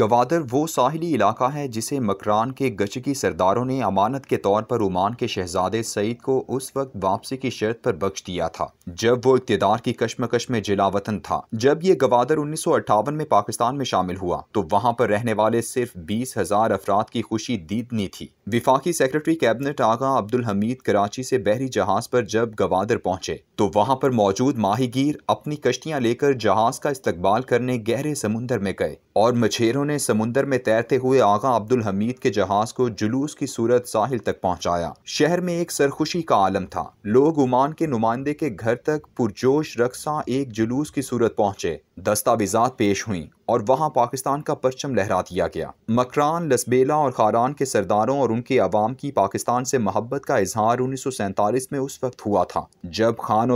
گوادر وہ ساحلی علاقہ ہے جسے مکران کے گچکی سرداروں نے امانت کے طور پر عمان کے شہزادے سعید کو اس وقت واپسی کی شرط پر بخش دیا تھا جب وہ اقتدار کی کشم میں جلا وطن تھا جب یہ گوادر انیس سو اٹھاون میں پاکستان میں شامل ہوا تو وہاں پر رہنے والے صرف بیس ہزار افراد کی خوشی دیدنی تھی وفاقی سیکرٹری کیبنٹ آغا عبد الحمید کراچی سے بحری جہاز پر جب گوادر پہنچے تو وہاں پر موجود ماہی گیر اپنی کشتیاں لے کر جہاز کا استقبال کرنے گہرے سمندر میں گئے اور مچھیر نے سمندر میں تیرتے ہوئے آغا عبد الحمید کے جہاز کو جلوس کی صورت ساحل تک پہنچایا شہر میں ایک سرخوشی کا عالم تھا لوگ عمان کے نمائندے کے گھر تک پرجوش رقصہ ایک جلوس کی صورت پہنچے دستاویزات پیش ہوئیں اور وہاں پاکستان کا پرچم لہرا دیا گیا مکران لسبیلا اور اور خاران کے کے سرداروں ان عوام کی پاکستان سے محبت کا اظہار میں اس وقت ہوا تھا جب خان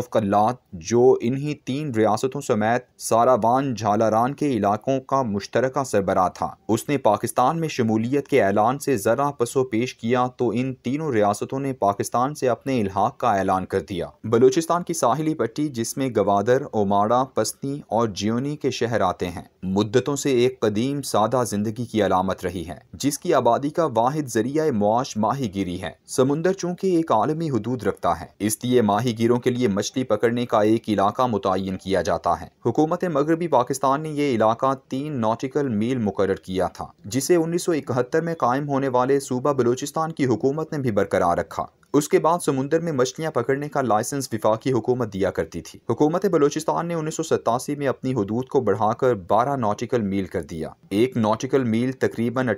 جو انہی تین ریاستوں سمیت سارا وان جھالاران کے علاقوں کا مشترکہ سربراہ تھا اس نے پاکستان میں شمولیت کے اعلان سے ذرا پسو پیش کیا تو ان تینوں ریاستوں نے پاکستان سے اپنے الحاق کا اعلان کر دیا بلوچستان کی ساحلی پٹی جس میں گوادر اوماڑا پستی اور کے شہر آتے ہیں مدتوں سے ایک قدیم سادہ زندگی کی علامت رہی ہے جس کی آبادی کا واحد ذریعہ معاش ماہی گیری ہے سمندر چونکہ ایک عالمی حدود رکھتا ہے اس لیے ماہی گیروں کے لیے مچھلی پکڑنے کا ایک علاقہ متعین کیا جاتا ہے حکومت مغربی پاکستان نے یہ علاقہ تین نوٹیکل میل مقرر کیا تھا جسے انیس سو اکہتر میں قائم ہونے والے صوبہ بلوچستان کی حکومت نے بھی برقرار رکھا اس کے بعد سمندر میں مچھلیاں پکڑنے کا لائسنس وفاقی حکومت دیا کرتی تھی حکومت بلوچستان نے انیس سو ستاسی میں اپنی حدود کو بڑھا کر بارہ نوٹیکل میل کر دیا ایک نوٹیکل میل تقریباً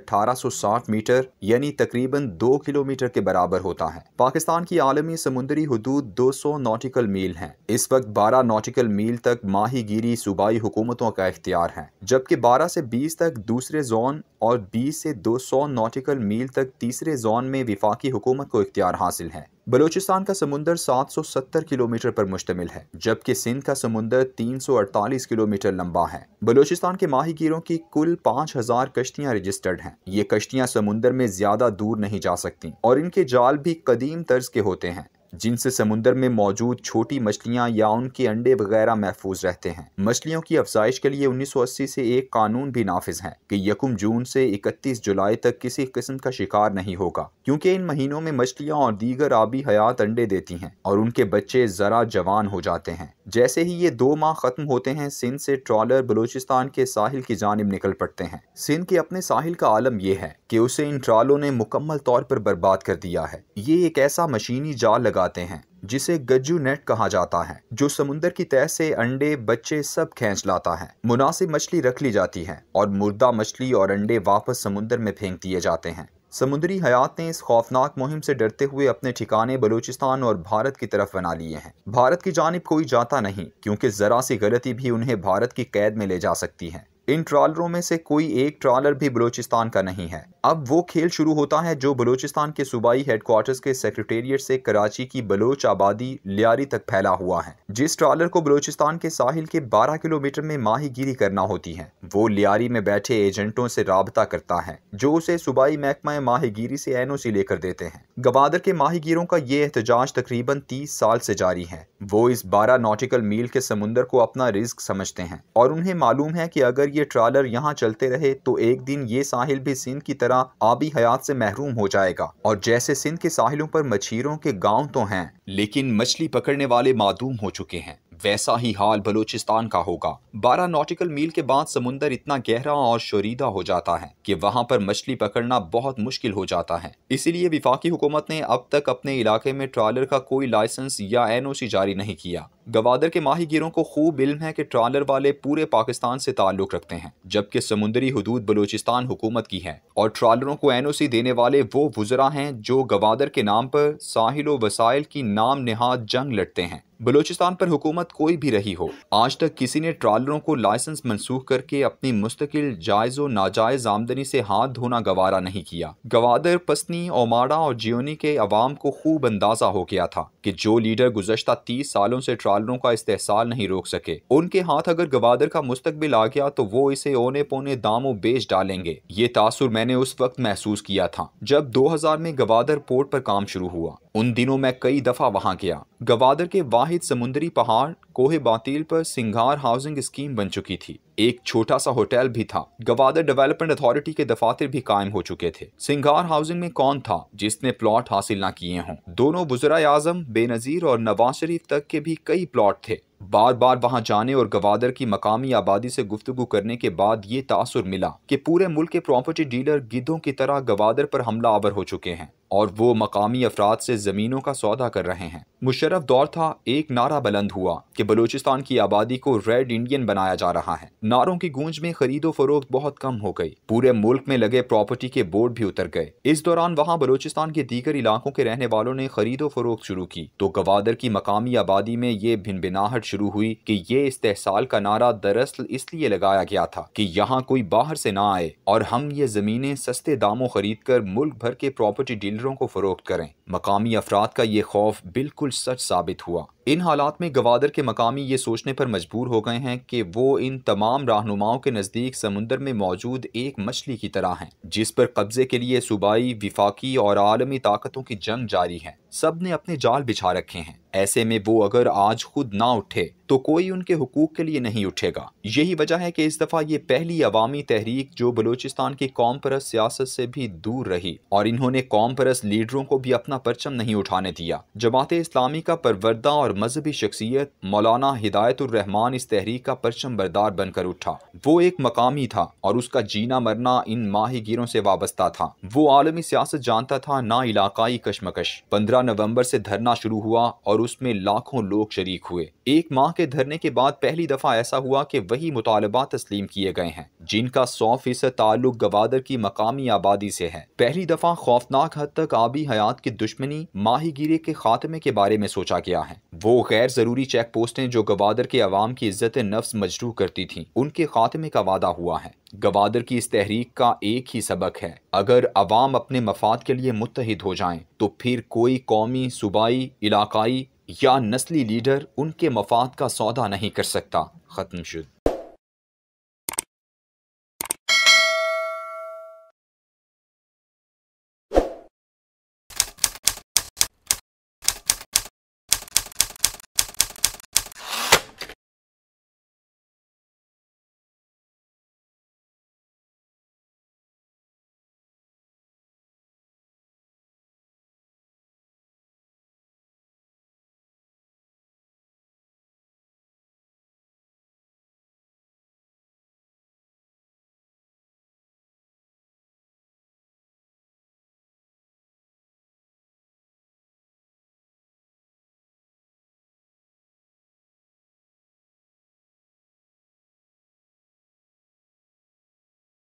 سو ساٹھ میٹر یعنی تقریباً دو کلومیٹر کے برابر ہوتا ہے پاکستان کی عالمی سمندری حدود دو سو نوٹیکل میل ہیں اس وقت بارہ نوٹیکل میل تک ماہی گیری صوبائی حکومتوں کا اختیار ہے جبکہ بارہ سے بیس تک دوسرے زون اور بیس سے دو سو نوٹیکل میل تک تیسرے زون میں وفاقی حکومت کو اختیار حاصل ہیں بلوچستان کا سمندر سات سو ستر کلومیٹر پر مشتمل ہے جبکہ سندھ کا سمندر تین سو اڑتالیس کلومیٹر لمبا ہے بلوچستان کے ماہی گیروں کی کل پانچ ہزار کشتیاں رجسٹرڈ ہیں یہ کشتیاں سمندر میں زیادہ دور نہیں جا سکتی اور ان کے جال بھی قدیم طرز کے ہوتے ہیں جن سے سمندر میں موجود چھوٹی مچھلیاں یا ان کے انڈے وغیرہ محفوظ رہتے ہیں مچھلیوں کی افزائش کے لیے انیس سو اسی سے ایک قانون بھی نافذ ہے کہ یکم جون سے اکتیس جولائی تک کسی قسم کا شکار نہیں ہوگا کیونکہ ان مہینوں میں مچھلیاں اور دیگر آبی حیات انڈے دیتی ہیں اور ان کے بچے ذرا جوان ہو جاتے ہیں جیسے ہی یہ دو ماہ ختم ہوتے ہیں سندھ سے ٹرالر بلوچستان کے ساحل کی جانب نکل پڑتے ہیں سندھ کے اپنے ساحل کا عالم یہ ہے کہ اسے ان ٹرالوں نے مکمل طور پر برباد کر دیا ہے یہ ایک ایسا مشینی جال لگا ہیں جسے گجو نیٹ کہا جاتا ہے جو سمندر کی سے انڈے بچے سب کھینچ لاتا ہے مناسب مچھلی رکھ لی جاتی ہے اور مردہ مچھلی اور انڈے واپس سمندر میں پھینک دیے جاتے ہیں سمندری حیات نے اس خوفناک مہم سے ڈرتے ہوئے اپنے ٹھکانے بلوچستان اور بھارت کی طرف بنا لیے ہیں بھارت کی جانب کوئی جاتا نہیں کیونکہ ذرا سی غلطی بھی انہیں بھارت کی قید میں لے جا سکتی ہے ان ٹرالروں میں سے کوئی ایک ٹرالر بھی بلوچستان کا نہیں ہے اب وہ کھیل شروع ہوتا ہے جو بلوچستان کے صوبائی ہیڈ کوارٹرز کے سیکرٹیریٹ سے کراچی کی بلوچ آبادی لیاری تک پھیلا ہوا ہے جس ٹرالر کو بلوچستان کے ساحل کے بارہ کلومیٹر میں ماہی گیری کرنا ہوتی ہے وہ لیاری میں بیٹھے ایجنٹوں سے رابطہ کرتا ہے جو اسے صوبائی محکمہ ماہی گیری سے این او سی لے کر دیتے ہیں گوادر کے ماہی گیروں کا یہ احتجاج تقریباً تیس سال سے جاری ہے وہ اس بارہ نوٹیکل میل کے سمندر کو اپنا رزق سمجھتے ہیں اور انہیں معلوم ہے کہ اگر یہ ٹرالر یہاں چلتے رہے تو ایک دن یہ ساحل بھی سندھ کی طرح طرح آبی حیات سے محروم ہو جائے گا اور جیسے سندھ کے کے ساحلوں پر مچھیروں گاؤں تو ہیں لیکن مچھلی پکڑنے والے معدوم ہو چکے ہیں ویسا ہی حال بلوچستان کا ہوگا بارہ نوٹیکل میل کے بعد سمندر اتنا گہرا اور شوریدہ ہو جاتا ہے کہ وہاں پر مچھلی پکڑنا بہت مشکل ہو جاتا ہے اسی لیے وفاقی حکومت نے اب تک اپنے علاقے میں ٹرالر کا کوئی لائسنس یا این او سی جاری نہیں کیا گوادر کے ماہی گیروں کو خوب علم ہے کہ ٹرالر والے پورے پاکستان سے تعلق رکھتے ہیں جبکہ سمندری حدود بلوچستان حکومت کی ہے اور ٹرالروں کو این او سی دینے والے وہ وزراء ہیں جو گوادر کے نام پر ساحل و وسائل کی نام نہاد جنگ لڑتے ہیں بلوچستان پر حکومت کوئی بھی رہی ہو آج تک کسی نے ٹرالروں کو لائسنس منسوخ کر کے اپنی مستقل جائز و ناجائز آمدنی سے ہاتھ دھونا گوارا نہیں کیا گوادر پسنی اوماڑا اور جیونی کے عوام کو خوب اندازہ ہو گیا تھا کہ جو لیڈر گزشتہ تیس سالوں سے ٹرال کا استحصال نہیں روک سکے ان کے ہاتھ اگر گوادر کا مستقبل آ گیا تو وہ اسے اونے پونے دام و بیچ ڈالیں گے یہ تاثر میں نے اس وقت محسوس کیا تھا جب دو ہزار میں گوادر پورٹ پر کام شروع ہوا ان دنوں میں کئی دفعہ وہاں گیا گوادر کے واحد سمندری پہاڑ کوہ باطیل پر سنگھار ہاؤسنگ اسکیم بن چکی تھی ایک چھوٹا سا ہوٹل بھی تھا گوادر ڈیولپمنٹ اتھارٹی کے دفاتر بھی قائم ہو چکے تھے سنگھار ہاؤسنگ میں کون تھا جس نے پلاٹ حاصل نہ کیے ہوں دونوں بزرائے اعظم بے نظیر اور نواز شریف تک کے بھی کئی پلاٹ تھے بار بار وہاں جانے اور گوادر کی مقامی آبادی سے گفتگو کرنے کے بعد یہ تاثر ملا کہ پورے ملک کے پراپرٹی ڈیلر کی طرح گوادر پر حملہ آور ہو چکے ہیں اور وہ مقامی افراد سے زمینوں کا سودا کر رہے ہیں مشرف دور تھا ایک نعرہ بلند ہوا کہ بلوچستان کی آبادی کو ریڈ انڈین بنایا جا رہا ہے نعروں کی گونج میں خرید و فروخت بہت کم ہو گئی پورے ملک میں لگے پراپرٹی کے بورڈ بھی اتر گئے اس دوران وہاں بلوچستان کے دیگر علاقوں کے رہنے والوں نے خرید و فروخت شروع کی تو گوادر کی مقامی آبادی میں یہ بھن بناہٹ شروع ہوئی کہ یہ استحصال کا نعرہ دراصل اس لیے لگایا گیا تھا کہ یہاں کوئی باہر سے نہ آئے اور ہم یہ زمینیں سستے داموں خرید کر ملک بھر کے پراپرٹی ڈیلروں کو فروخت کریں مقامی افراد کا یہ خوف بالکل سچ ثابت ہوا ان حالات میں گوادر کے مقامی یہ سوچنے پر مجبور ہو گئے ہیں کہ وہ ان تمام رہنماؤں کے نزدیک سمندر میں موجود ایک مچھلی کی طرح ہیں جس پر قبضے کے لیے صوبائی وفاقی اور عالمی طاقتوں کی جنگ جاری ہے سب نے اپنے جال بچھا رکھے ہیں ایسے میں وہ اگر آج خود نہ اٹھے تو کوئی ان کے حقوق کے لیے نہیں اٹھے گا یہی وجہ ہے کہ اس دفعہ یہ پہلی عوامی تحریک جو بلوچستان کی قوم پرست سیاست سے بھی دور رہی اور انہوں نے قوم پرست لیڈروں کو بھی اپنا پرچم نہیں اٹھانے دیا جماعت اسلامی کا پروردہ اور مذہبی شخصیت مولانا ہدایت الرحمان اس تحریک کا پرچم بردار بن کر اٹھا وہ ایک مقامی تھا اور اس کا جینا مرنا ان ماہی گیروں سے وابستہ تھا وہ عالمی سیاست جانتا تھا نہ علاقائی کشمکش پندرہ نومبر سے دھرنا شروع ہوا اور اس میں لاکھوں لوگ شریک ہوئے ایک ماہ کے دھرنے کے بعد پہلی دفعہ ایسا ہوا کہ وہی مطالبات تسلیم کیے گئے ہیں جن کا سو فیصد تعلق گوادر کی مقامی آبادی سے ہے پہلی دفعہ خوفناک حد تک آبی حیات کی دشمنی ماہی گیرے کے خاتمے کے بارے میں سوچا گیا ہے وہ غیر ضروری چیک پوسٹیں جو گوادر کے عوام کی عزت نفس مجروح کرتی تھیں ان کے خاتمے کا وعدہ ہوا ہے گوادر کی اس تحریک کا ایک ہی سبق ہے اگر عوام اپنے مفاد کے لیے متحد ہو جائیں تو پھر کوئی قومی صوبائی علاقائی یا نسلی لیڈر ان کے مفاد کا سودا نہیں کر سکتا ختم شد